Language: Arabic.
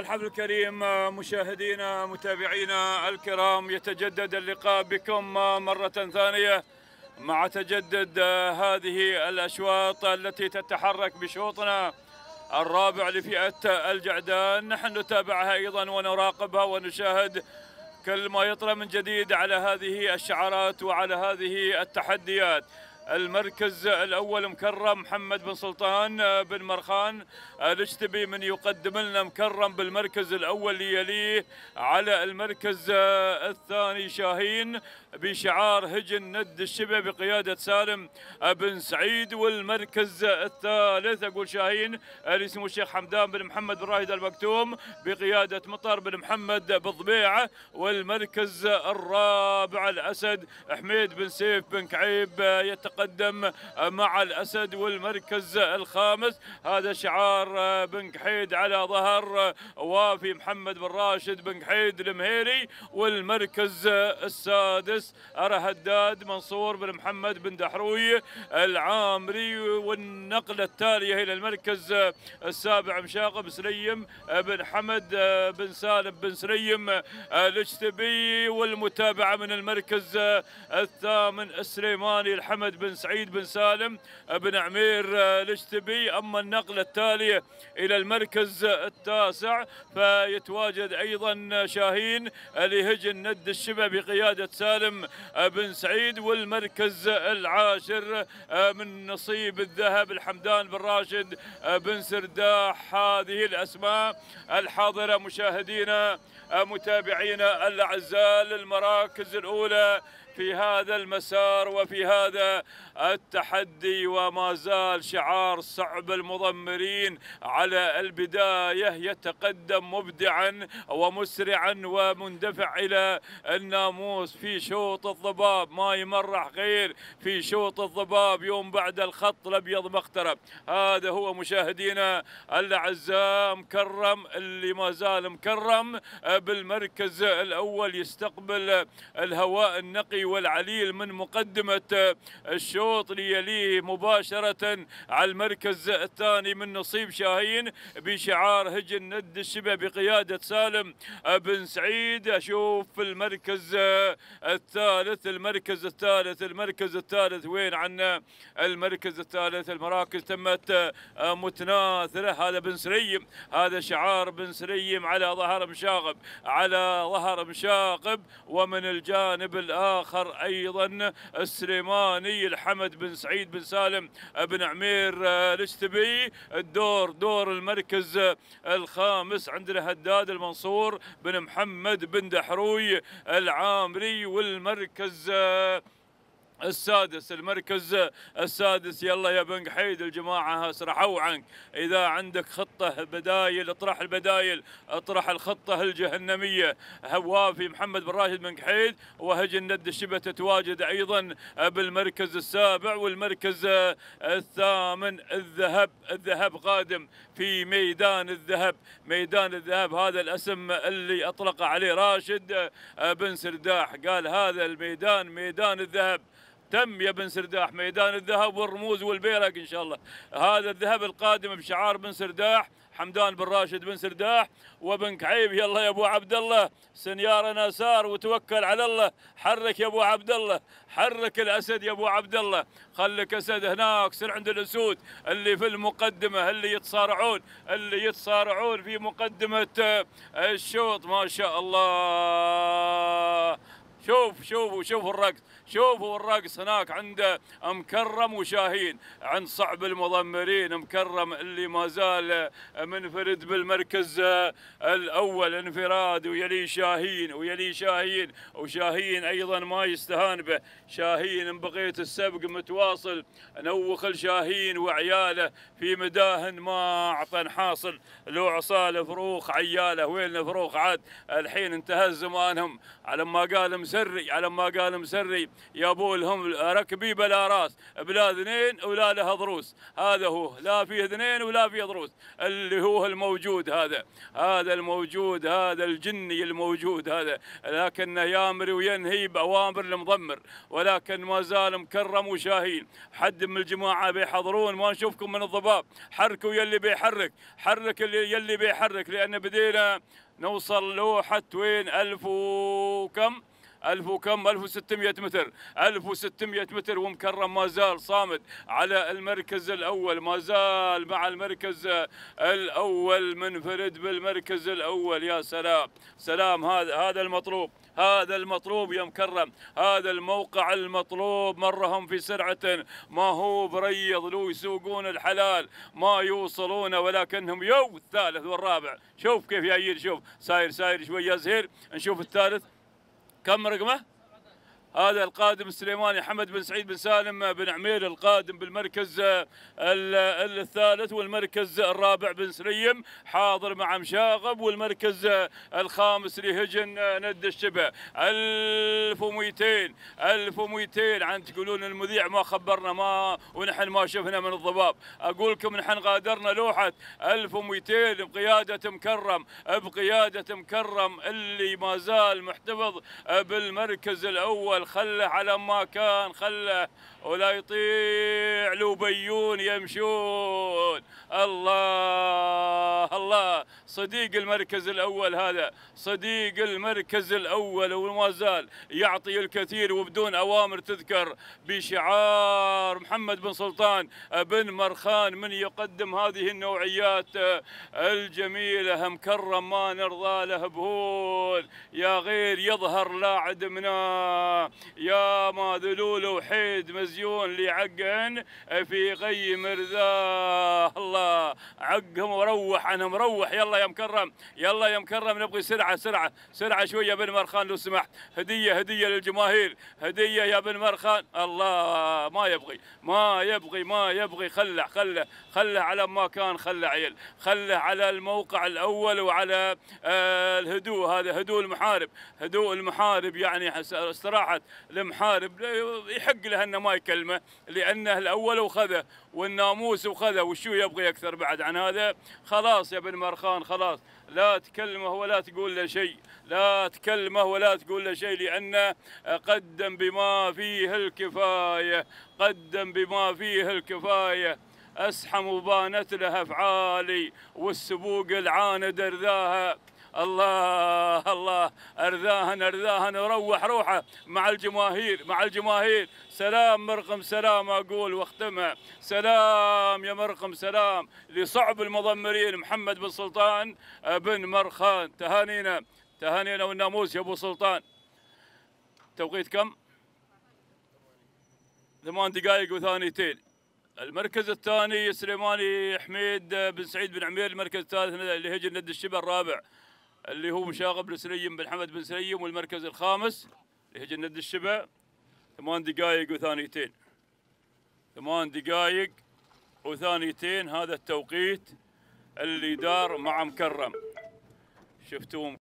الحفل الكريم مشاهدينا متابعينا الكرام يتجدد اللقاء بكم مرة ثانية مع تجدد هذه الأشواط التي تتحرك بشوطنا الرابع لفئة الجعدان نحن نتابعها أيضا ونراقبها ونشاهد كل ما يطرى من جديد على هذه الشعارات وعلى هذه التحديات المركز الأول مكرم محمد بن سلطان بن مرخان الاشتبي من يقدم لنا مكرم بالمركز الأول ليليه على المركز الثاني شاهين بشعار هجن ند الشبه بقيادة سالم بن سعيد والمركز الثالث أقول شاهين اللي اسمه الشيخ حمدان بن محمد بن رايد المكتوم بقيادة مطر بن محمد بضبيعة والمركز الرابع الأسد حميد بن سيف بن كعيب يتقدم يتقدم مع الأسد والمركز الخامس هذا شعار بن كحيد على ظهر وافي محمد بن راشد بن كحيد المهيري والمركز السادس أرى هداد منصور بن محمد بن دحروي العامري والنقلة التالية إلى المركز السابع مشاق بن سليم بن حمد بن سالم بن سليم الاجتبي والمتابعة من المركز الثامن السليماني الحمد بن سعيد بن سالم بن عمير آه، الاشتبي أما النقلة التالية إلى المركز التاسع فيتواجد أيضا شاهين لهجن ند الشبه بقيادة سالم آه، بن سعيد والمركز العاشر آه، من نصيب الذهب الحمدان بن راشد بن سرداح هذه الأسماء الحاضرة مشاهدينا متابعينا الأعزاء للمراكز الأولى في هذا المسار وفي هذا التحدي وما زال شعار صعب المضمرين على البداية يتقدم مبدعا ومسرعا ومندفع إلى الناموس في شوط الضباب ما يمرح غير في شوط الضباب يوم بعد الخط الأبيض مقترب هذا هو مشاهدينا الأعزاء مكرم اللي ما زال مكرم بالمركز الأول يستقبل الهواء النقي والعليل من مقدمة الشوط اللي يليه مباشرة على المركز الثاني من نصيب شاهين بشعار هجن ند الشبه بقيادة سالم بن سعيد أشوف في المركز الثالث المركز الثالث المركز الثالث وين عنا المركز الثالث المراكز تمت متناثرة هذا بن سريم هذا شعار بن سريم على ظهر مشاغب على ظهر مشاغب ومن الجانب الآخر أيضا السليماني الجليل حمد بن سعيد بن سالم بن عمير الاشتبي آه، الدور دور المركز آه، الخامس عندنا هداد المنصور بن محمد بن دحروي العامري والمركز آه، السادس المركز السادس يلا يا بن حيد الجماعة اسرحوا عنك إذا عندك خطة بدايل اطرح البدايل اطرح الخطة الجهنمية هوافي محمد بن راشد بن حيد وهج الند الشبه تتواجد أيضا بالمركز السابع والمركز الثامن الذهب الذهب قادم في ميدان الذهب ميدان الذهب هذا الاسم اللي أطلق عليه راشد بن سرداح قال هذا الميدان ميدان الذهب تم يا بن سرداح ميدان الذهب والرموز والبيرق ان شاء الله هذا الذهب القادم بشعار بن سرداح حمدان بن راشد بن سرداح وبن كعيب يلا يا ابو عبد الله سنيارنا سار وتوكل على الله حرك يا ابو عبد الله حرك الاسد يا ابو عبد الله خلك اسد هناك سر عند الاسود اللي في المقدمه اللي يتصارعون اللي يتصارعون في مقدمه الشوط ما شاء الله شوف شوفوا شوفوا الرقص شوفوا الرقص هناك عند مكرم وشاهين عند صعب المضمرين مكرم اللي ما زال منفرد بالمركز الاول انفراد ويلي شاهين ويلي شاهين وشاهين ايضا ما يستهان به شاهين بقيت السبق متواصل نوخ الشاهين وعياله في مداهن ما اعطى حاصل لو عصاله فروخ عياله وين فروخ عاد الحين انتهى زمانهم على ما قال مسري على ما قال مسري يا ابو ركبي بلا راس بلا اثنين ولا لها ضروس هذا هو لا فيه اثنين ولا فيه ضروس اللي هو الموجود هذا هذا الموجود هذا الجني الموجود هذا لكنه يامر وينهي باوامر المضمر ولكن ما زال مكرم وشاهين حد من الجماعه بيحضرون ما نشوفكم من الضباب حركوا يلي بيحرك حرك اللي يلي بيحرك لان بدينا نوصل لوحة وين ألف وكم ألف وكم 1600 متر 1600 متر ومكرم ما زال صامد على المركز الاول ما زال مع المركز الاول منفرد بالمركز الاول يا سلام سلام هذا هذا المطلوب هذا المطلوب يا مكرم هذا الموقع المطلوب مرهم في سرعة ما هو بريض لو يسوقون الحلال ما يوصلونه ولكنهم يو الثالث والرابع شوف كيف يا شوف ساير ساير شوي يا زهير نشوف الثالث Kameragma? هذا القادم السليماني حمد بن سعيد بن سالم بن عمير القادم بالمركز آه، الثالث والمركز الرابع بن سليم حاضر مع مشاغب والمركز آه، الخامس لهجن آه، ند الشبه 1200 1200 عن تقولون المذيع ما خبرنا ما ونحن ما شفنا من الضباب اقول لكم نحن غادرنا لوحه 1200 بقياده مكرم بقياده مكرم اللي ما زال محتفظ بالمركز الاول خله على ما كان خله ولا يطيع بيون يمشون الله الله صديق المركز الأول هذا صديق المركز الأول وما زال يعطي الكثير وبدون أوامر تذكر بشعار محمد بن سلطان بن مرخان من يقدم هذه النوعيات الجميلة مكرم ما نرضى له بهول يا غير يظهر لا عدمنا يا ما ذلول وحيد مز مزيون لعقن في غي مرذاه الله عقهم وروح انا مروح يلا يا مكرم يلا يا مكرم نبغي سرعه سرعه سرعه شويه بن مرخان لو سمحت هديه هديه للجماهير هديه يا بن مرخان الله ما يبغي ما يبغي ما يبغي خله خله خله على ما كان خله عيل خله على الموقع الاول وعلى آه، الهدوء هذا هدوء المحارب هدوء المحارب يعني استراحه المحارب يحق له انه ما الكلمه لانه الاول وخذه والناموس وخذه وشو يبغي اكثر بعد عن هذا خلاص يا ابن مرخان خلاص لا تكلمه ولا تقول له شيء لا تكلمه ولا تقول له شيء لأنه قدم بما فيه الكفاية قدم بما فيه الكفاية أسحم وبانت له أفعالي والسبوق العاند رذاها الله الله أرذاهن أرذاهن وروح روحه مع الجماهير مع الجماهير سلام مرقم سلام أقول واختمها سلام يا مرقم سلام لصعب المضمرين محمد بن سلطان بن مرخان تهانينا تهانينا والناموس يا أبو سلطان توقيت كم؟ ثمان دقائق وثانيتين المركز الثاني سليماني حميد بن سعيد بن عمير المركز الثالث اللي هجر ند الشبه الرابع اللي هو مشاغب بن سليم بن حمد بن سليم والمركز الخامس اللي هي جنة الشبع ثمان دقائق وثانيتين ثمان دقائق وثانيتين هذا التوقيت اللي دار مع مكرم شفتوه